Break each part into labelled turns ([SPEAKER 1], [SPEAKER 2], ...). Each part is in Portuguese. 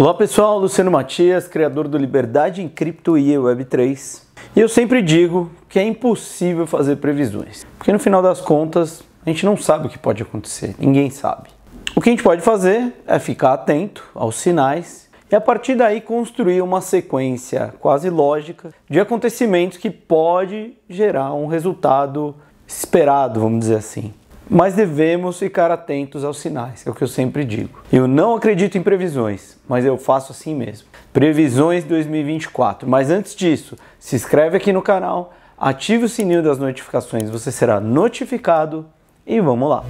[SPEAKER 1] Olá pessoal, Luciano Matias, criador do Liberdade em Cripto e Web3. E eu sempre digo que é impossível fazer previsões, porque no final das contas a gente não sabe o que pode acontecer, ninguém sabe. O que a gente pode fazer é ficar atento aos sinais e a partir daí construir uma sequência quase lógica de acontecimentos que pode gerar um resultado esperado, vamos dizer assim mas devemos ficar atentos aos sinais, é o que eu sempre digo. Eu não acredito em previsões, mas eu faço assim mesmo. Previsões 2024. Mas antes disso, se inscreve aqui no canal, ative o sininho das notificações, você será notificado e vamos lá.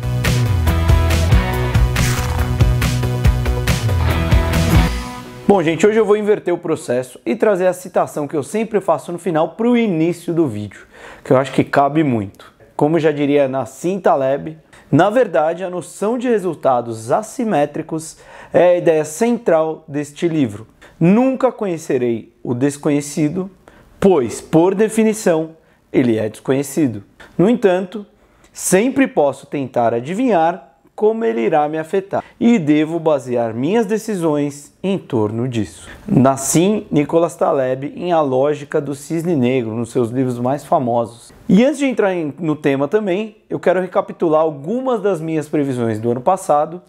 [SPEAKER 1] Bom, gente, hoje eu vou inverter o processo e trazer a citação que eu sempre faço no final para o início do vídeo, que eu acho que cabe muito. Como já diria Nassim Taleb, na verdade, a noção de resultados assimétricos é a ideia central deste livro. Nunca conhecerei o desconhecido, pois, por definição, ele é desconhecido. No entanto, sempre posso tentar adivinhar como ele irá me afetar e devo basear minhas decisões em torno disso. Nassim Nicolas Taleb em A Lógica do Cisne Negro, nos seus livros mais famosos. E antes de entrar no tema também, eu quero recapitular algumas das minhas previsões do ano passado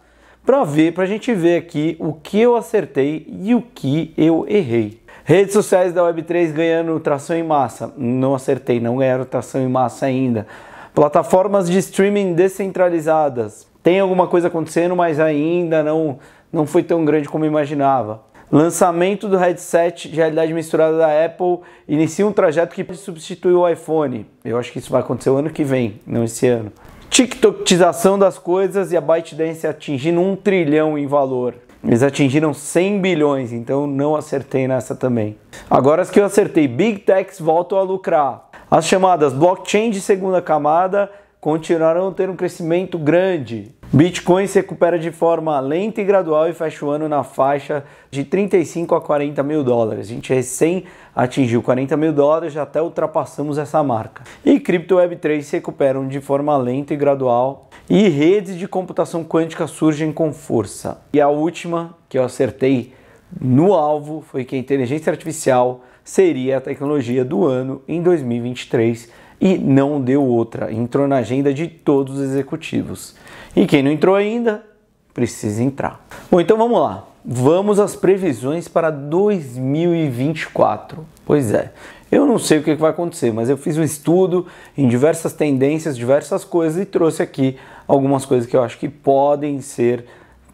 [SPEAKER 1] para ver, para a gente ver aqui o que eu acertei e o que eu errei. Redes sociais da Web3 ganhando tração em massa. Não acertei, não ganharam tração em massa ainda. Plataformas de streaming descentralizadas tem alguma coisa acontecendo, mas ainda não, não foi tão grande como imaginava. Lançamento do headset de realidade misturada da Apple inicia um trajeto que substitui o iPhone. Eu acho que isso vai acontecer o ano que vem, não esse ano. TikTokização das coisas e a ByteDance atingindo um trilhão em valor. Eles atingiram 100 bilhões, então não acertei nessa também. Agora as que eu acertei, Big Techs voltam a lucrar. As chamadas blockchain de segunda camada continuarão a ter um crescimento grande. Bitcoin se recupera de forma lenta e gradual e fecha o ano na faixa de 35 a 40 mil dólares. A gente recém atingiu 40 mil dólares, já até ultrapassamos essa marca. E cripto Web3 se recuperam de forma lenta e gradual. E redes de computação quântica surgem com força. E a última que eu acertei no alvo foi que a inteligência artificial seria a tecnologia do ano em 2023 e não deu outra. Entrou na agenda de todos os executivos. E quem não entrou ainda, precisa entrar. Bom, então vamos lá. Vamos às previsões para 2024. Pois é, eu não sei o é que vai acontecer, mas eu fiz um estudo em diversas tendências, diversas coisas e trouxe aqui algumas coisas que eu acho que podem ser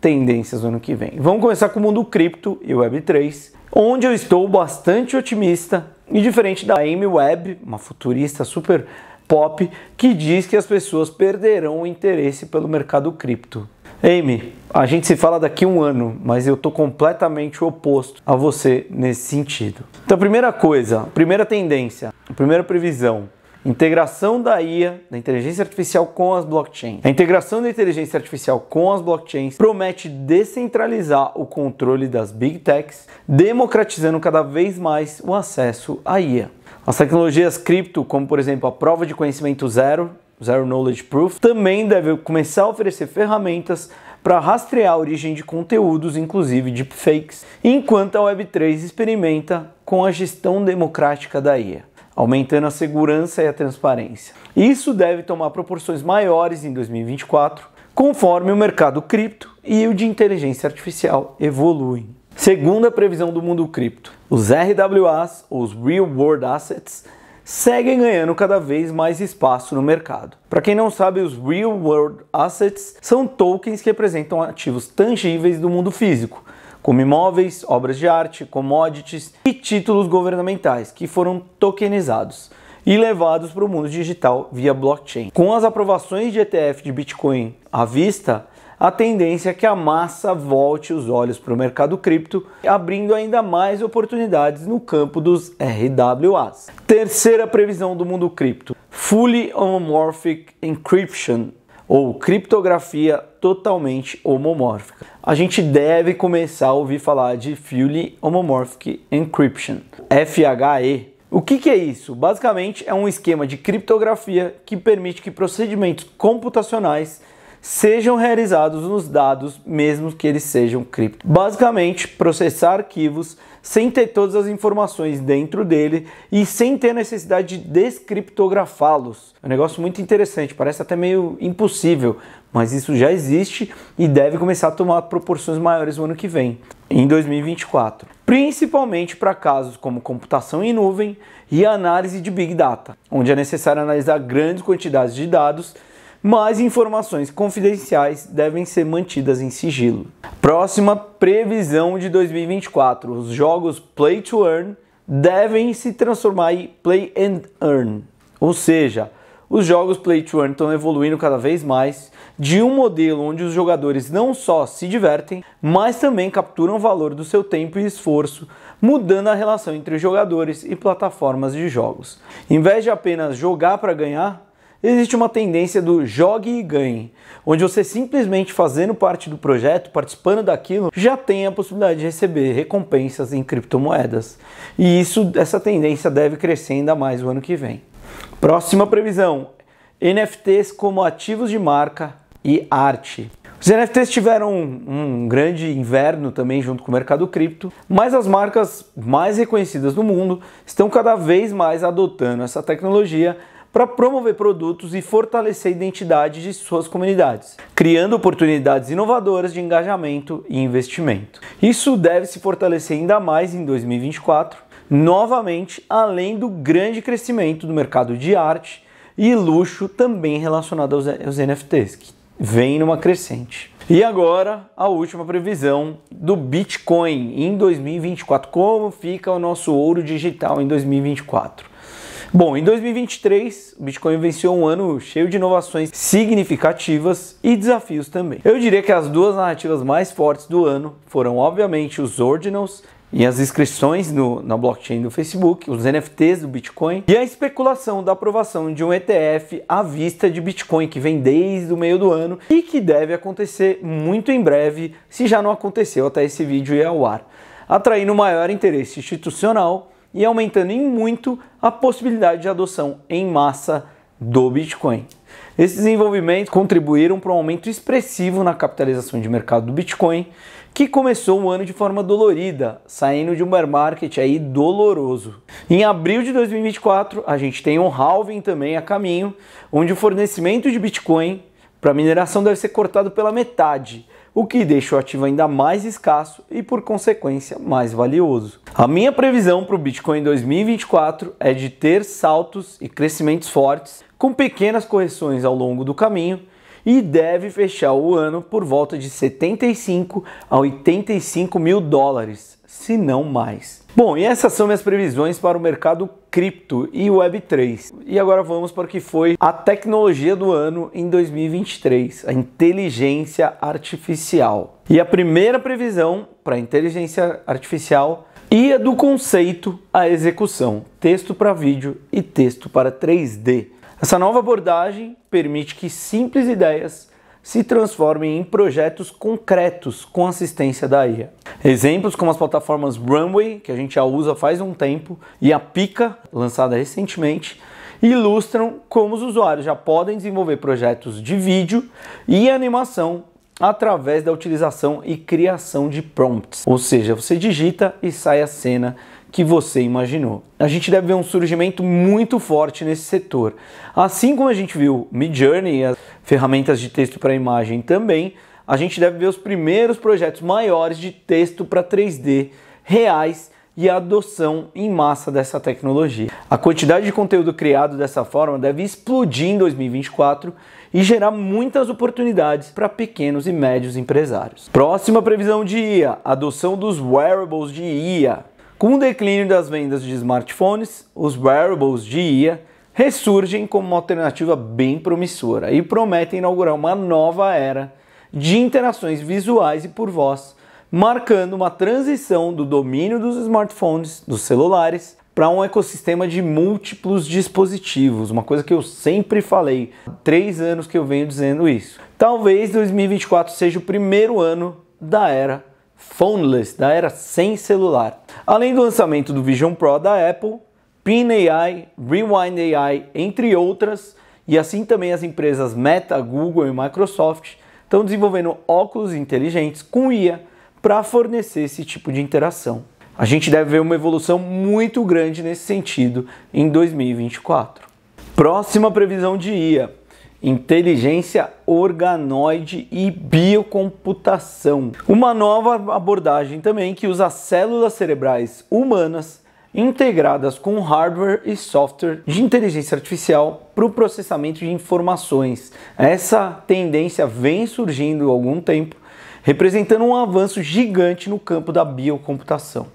[SPEAKER 1] tendências no ano que vem. Vamos começar com o mundo cripto e Web3, onde eu estou bastante otimista e diferente da Amy Webb, uma futurista super pop, que diz que as pessoas perderão o interesse pelo mercado cripto. Amy, a gente se fala daqui um ano, mas eu tô completamente oposto a você nesse sentido. Então, primeira coisa, primeira tendência, primeira previsão, Integração da IA, da inteligência artificial com as blockchains. A integração da inteligência artificial com as blockchains promete descentralizar o controle das big techs, democratizando cada vez mais o acesso à IA. As tecnologias cripto, como por exemplo a prova de conhecimento zero, Zero Knowledge Proof, também deve começar a oferecer ferramentas para rastrear a origem de conteúdos, inclusive deepfakes, enquanto a Web3 experimenta com a gestão democrática da IA aumentando a segurança e a transparência. Isso deve tomar proporções maiores em 2024, conforme o mercado cripto e o de inteligência artificial evoluem. Segundo a previsão do mundo cripto, os RWAs, os Real World Assets, seguem ganhando cada vez mais espaço no mercado. Para quem não sabe, os Real World Assets são tokens que representam ativos tangíveis do mundo físico, como imóveis, obras de arte, commodities e títulos governamentais, que foram tokenizados e levados para o mundo digital via blockchain. Com as aprovações de ETF de Bitcoin à vista, a tendência é que a massa volte os olhos para o mercado cripto, abrindo ainda mais oportunidades no campo dos RWAs. Terceira previsão do mundo cripto: Fully Homomorphic Encryption ou criptografia totalmente homomórfica. A gente deve começar a ouvir falar de Fully Homomorphic Encryption, FHE. O que, que é isso? Basicamente é um esquema de criptografia que permite que procedimentos computacionais sejam realizados nos dados, mesmo que eles sejam cripto. Basicamente, processar arquivos sem ter todas as informações dentro dele e sem ter necessidade de descriptografá-los. É um negócio muito interessante, parece até meio impossível, mas isso já existe e deve começar a tomar proporções maiores no ano que vem, em 2024. Principalmente para casos como computação em nuvem e análise de Big Data, onde é necessário analisar grandes quantidades de dados mas informações confidenciais devem ser mantidas em sigilo. Próxima previsão de 2024: os jogos Play to Earn devem se transformar em Play and Earn, ou seja, os jogos Play to Earn estão evoluindo cada vez mais de um modelo onde os jogadores não só se divertem, mas também capturam o valor do seu tempo e esforço, mudando a relação entre jogadores e plataformas de jogos. Em vez de apenas jogar para ganhar, existe uma tendência do jogue e ganhe, onde você simplesmente fazendo parte do projeto, participando daquilo, já tem a possibilidade de receber recompensas em criptomoedas. E isso, essa tendência deve crescer ainda mais o ano que vem. Próxima previsão: NFTs como ativos de marca e arte. Os NFTs tiveram um, um, grande inverno também junto com o mercado cripto, mas as marcas mais reconhecidas do mundo estão cada vez mais adotando essa tecnologia para promover produtos e fortalecer a identidade de suas comunidades, criando oportunidades inovadoras de engajamento e investimento. Isso deve se fortalecer ainda mais em 2024, novamente além do grande crescimento do mercado de arte e luxo também relacionado aos, aos NFTs, que vem numa crescente. E agora, a última previsão do Bitcoin em 2024. Como fica o nosso ouro digital em 2024? Bom, em 2023, o Bitcoin venceu um ano cheio de inovações significativas e desafios também. Eu diria que as duas narrativas mais fortes do ano foram, obviamente, os Ordinals e as inscrições no, na blockchain do Facebook, os NFTs do Bitcoin e a especulação da aprovação de um ETF à vista de Bitcoin que vem desde o meio do ano e que deve acontecer muito em breve, se já não aconteceu até esse vídeo ir ao ar, atraindo maior interesse institucional e aumentando em muito a possibilidade de adoção em massa do Bitcoin. Esses desenvolvimentos contribuíram para um aumento expressivo na capitalização de mercado do Bitcoin, que começou o ano de forma dolorida, saindo de um bear market aí doloroso. Em abril de 2024, a gente tem um halving também a caminho, onde o fornecimento de Bitcoin para mineração deve ser cortado pela metade, o que deixa o ativo ainda mais escasso e, por consequência, mais valioso. A minha previsão para o Bitcoin em 2024 é de ter saltos e crescimentos fortes, com pequenas correções ao longo do caminho, e deve fechar o ano por volta de 75 a 85 mil dólares, se não mais. Bom, e essas são minhas previsões para o mercado cripto e Web3. E agora vamos para o que foi a tecnologia do ano em 2023, a inteligência artificial. E a primeira previsão para a inteligência artificial ia do conceito à execução, texto para vídeo e texto para 3D. Essa nova abordagem permite que simples ideias se transformem em projetos concretos com assistência da IA. Exemplos como as plataformas Runway, que a gente já usa faz um tempo, e a Pica, lançada recentemente, ilustram como os usuários já podem desenvolver projetos de vídeo e animação através da utilização e criação de prompts. Ou seja, você digita e sai a cena que você imaginou. A gente deve ver um surgimento muito forte nesse setor. Assim como a gente viu Midjourney ferramentas de texto para imagem também, a gente deve ver os primeiros projetos maiores de texto para 3D reais e a adoção em massa dessa tecnologia. A quantidade de conteúdo criado dessa forma deve explodir em 2024 e gerar muitas oportunidades para pequenos e médios empresários. Próxima previsão de IA: adoção dos wearables de IA. Com o declínio das vendas de smartphones, os wearables de IA ressurgem como uma alternativa bem promissora e prometem inaugurar uma nova era de interações visuais e por voz, marcando uma transição do domínio dos smartphones, dos celulares, para um ecossistema de múltiplos dispositivos, uma coisa que eu sempre falei, há três anos que eu venho dizendo isso. Talvez 2024 seja o primeiro ano da era phoneless, da era sem celular. Além do lançamento do Vision Pro da Apple, Pin AI, Rewind AI, entre outras, e assim também as empresas Meta, Google e Microsoft estão desenvolvendo óculos inteligentes com IA para fornecer esse tipo de interação. A gente deve ver uma evolução muito grande nesse sentido em 2024. Próxima previsão de IA: inteligência organoide e biocomputação. Uma nova abordagem também que usa células cerebrais humanas integradas com hardware e software de inteligência artificial para o processamento de informações. Essa tendência vem surgindo há algum tempo, representando um avanço gigante no campo da biocomputação.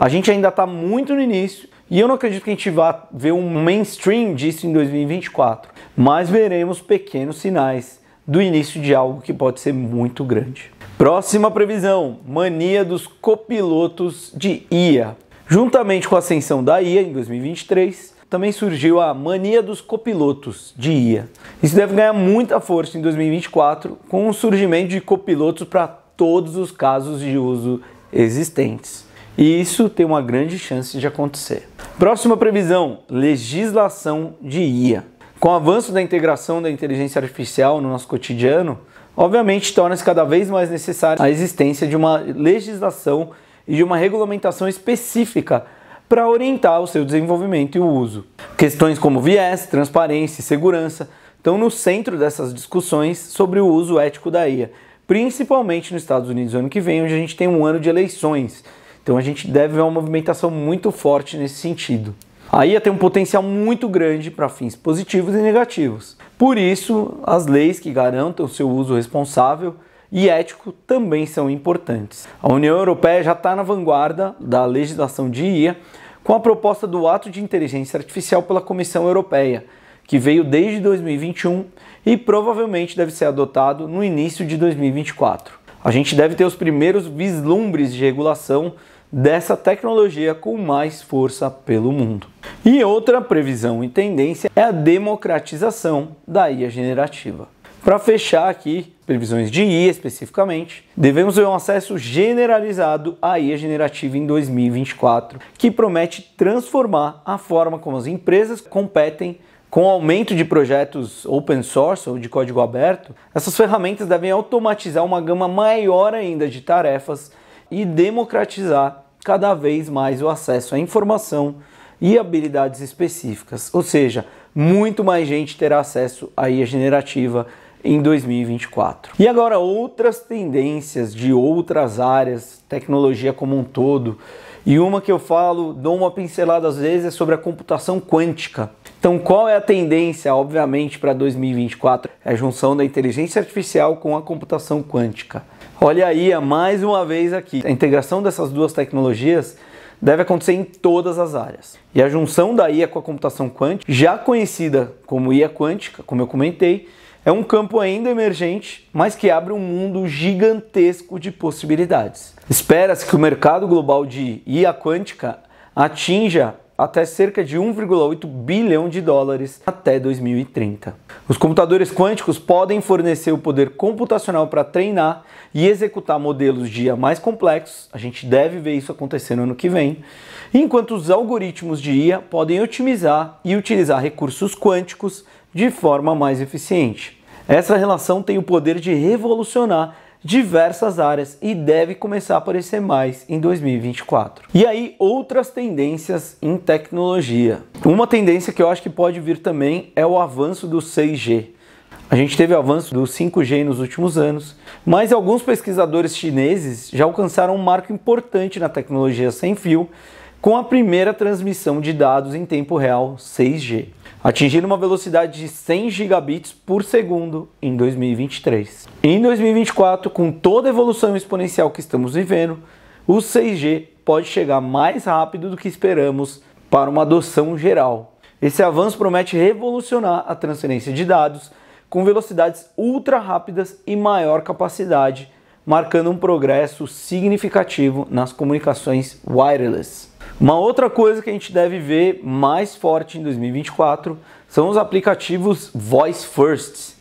[SPEAKER 1] A gente ainda está muito no início e eu não acredito que a gente vá ver um mainstream disso em 2024, mas veremos pequenos sinais do início de algo que pode ser muito grande. Próxima previsão: mania dos copilotos de IA. Juntamente com a ascensão da IA em 2023, também surgiu a mania dos copilotos de IA. Isso deve ganhar muita força em 2024 com o surgimento de copilotos para todos os casos de uso existentes. E isso tem uma grande chance de acontecer. Próxima previsão: legislação de IA. Com o avanço da integração da inteligência artificial no nosso cotidiano, obviamente torna-se cada vez mais necessária a existência de uma legislação e de uma regulamentação específica para orientar o seu desenvolvimento e o uso. Questões como viés, transparência e segurança estão no centro dessas discussões sobre o uso ético da IA, principalmente nos Estados Unidos ano que vem, onde a gente tem um ano de eleições. Então a gente deve ver uma movimentação muito forte nesse sentido. A IA tem um potencial muito grande para fins positivos e negativos. Por isso, as leis que garantam seu uso responsável e ético também são importantes. A União Europeia já está na vanguarda da legislação de IA com a proposta do Ato de Inteligência Artificial pela Comissão Europeia, que veio desde 2021 e provavelmente deve ser adotado no início de 2024. A gente deve ter os primeiros vislumbres de regulação dessa tecnologia com mais força pelo mundo. E outra previsão e tendência é a democratização da IA generativa. Para fechar aqui, previsões de IA especificamente, devemos ver um acesso generalizado à IA generativa em 2024, que promete transformar a forma como as empresas competem com o aumento de projetos open source ou de código aberto, essas ferramentas devem automatizar uma gama maior ainda de tarefas e democratizar cada vez mais o acesso à informação e habilidades específicas. Ou seja, muito mais gente terá acesso à IA generativa em 2024. E agora outras tendências de outras áreas, tecnologia como um todo. E uma que eu falo, dou uma pincelada às vezes, é sobre a computação quântica. Então, qual é a tendência, obviamente, para 2024? É a junção da inteligência artificial com a computação quântica. Olha aí, é mais uma vez aqui. A integração dessas duas tecnologias deve acontecer em todas as áreas. E a junção da IA com a computação quântica, já conhecida como IA quântica, como eu comentei, é um campo ainda emergente, mas que abre um mundo gigantesco de possibilidades. Espera-se que o mercado global de IA quântica atinja até cerca de 1,8 bilhão de dólares até 2030. Os computadores quânticos podem fornecer o poder computacional para treinar e executar modelos de IA mais complexos, a gente deve ver isso acontecer no ano que vem, enquanto os algoritmos de IA podem otimizar e utilizar recursos quânticos de forma mais eficiente. Essa relação tem o poder de revolucionar diversas áreas e deve começar a aparecer mais em 2024. E aí, outras tendências em tecnologia. Uma tendência que eu acho que pode vir também é o avanço do 6G. A gente teve avanço do 5G nos últimos anos, mas alguns pesquisadores chineses já alcançaram um marco importante na tecnologia sem fio com a primeira transmissão de dados em tempo real 6G. Atingindo uma velocidade de 100 gigabits por segundo em 2023. Em 2024, com toda a evolução exponencial que estamos vivendo, o 6G pode chegar mais rápido do que esperamos para uma adoção geral. Esse avanço promete revolucionar a transferência de dados com velocidades ultra rápidas e maior capacidade marcando um progresso significativo nas comunicações wireless. Uma outra coisa que a gente deve ver mais forte em 2024 são os aplicativos Voice First.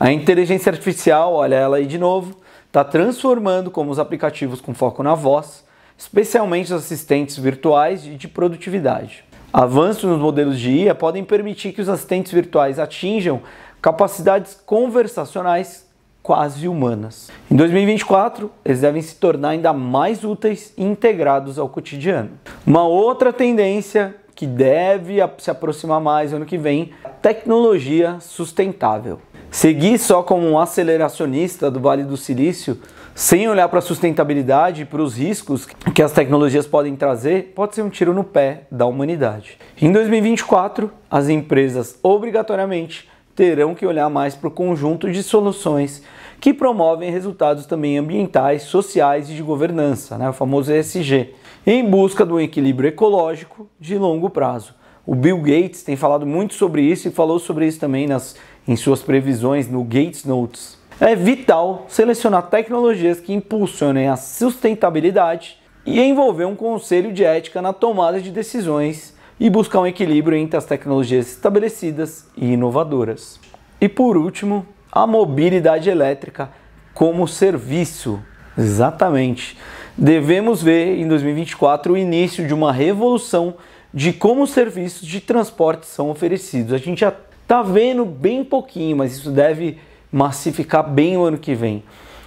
[SPEAKER 1] A inteligência artificial, olha ela aí de novo, está transformando como os aplicativos com foco na voz, especialmente os assistentes virtuais e de produtividade. Avanços nos modelos de IA podem permitir que os assistentes virtuais atinjam capacidades conversacionais quase humanas. Em 2024, eles devem se tornar ainda mais úteis e integrados ao cotidiano. Uma outra tendência que deve se aproximar mais ano que vem, tecnologia sustentável. Seguir só como um aceleracionista do Vale do Silício, sem olhar para a sustentabilidade e para os riscos que as tecnologias podem trazer, pode ser um tiro no pé da humanidade. Em 2024, as empresas obrigatoriamente terão que olhar mais para o conjunto de soluções que promovem resultados também ambientais, sociais e de governança, né, o famoso ESG, em busca do equilíbrio ecológico de longo prazo. O Bill Gates tem falado muito sobre isso e falou sobre isso também nas, em suas previsões no Gates Notes. É vital selecionar tecnologias que impulsionem a sustentabilidade e envolver um conselho de ética na tomada de decisões e buscar um equilíbrio entre as tecnologias estabelecidas e inovadoras. E por último, a mobilidade elétrica como serviço. Exatamente. Devemos ver em 2024 o início de uma revolução de como os serviços de transporte são oferecidos. A gente já está vendo bem pouquinho, mas isso deve massificar bem o ano que vem.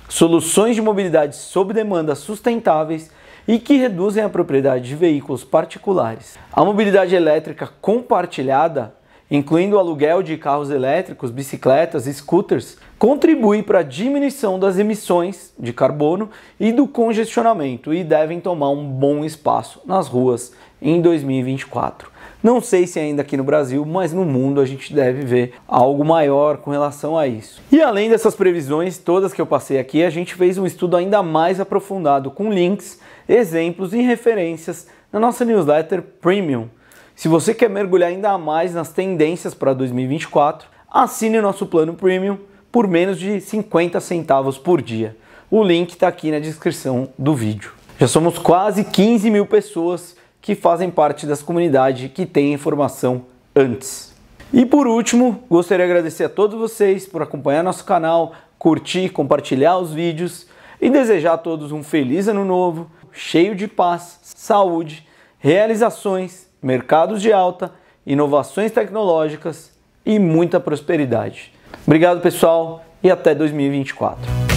[SPEAKER 1] Soluções de mobilidade sob demanda sustentáveis e que reduzem a propriedade de veículos particulares. A mobilidade elétrica compartilhada, incluindo o aluguel de carros elétricos, bicicletas e scooters, contribui para a diminuição das emissões de carbono e do congestionamento e devem tomar um bom espaço nas ruas em 2024. Não sei se ainda aqui no Brasil, mas no mundo a gente deve ver algo maior com relação a isso. E além dessas previsões, todas que eu passei aqui, a gente fez um estudo ainda mais aprofundado com links, exemplos e referências na nossa newsletter Premium. Se você quer mergulhar ainda mais nas tendências para 2024, assine o nosso plano Premium por menos de 50 centavos por dia. O link está aqui na descrição do vídeo. Já somos quase 15 mil pessoas que fazem parte das comunidades que têm informação antes. E por último, gostaria de agradecer a todos vocês por acompanhar nosso canal, curtir, compartilhar os vídeos e desejar a todos um feliz ano novo, cheio de paz, saúde, realizações, mercados de alta, inovações tecnológicas e muita prosperidade. Obrigado, pessoal, e até 2024.